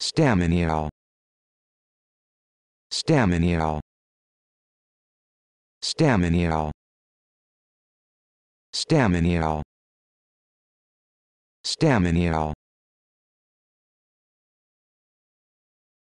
Stamenial. Stamenial. Stamenial. Stamenial. Stamenial.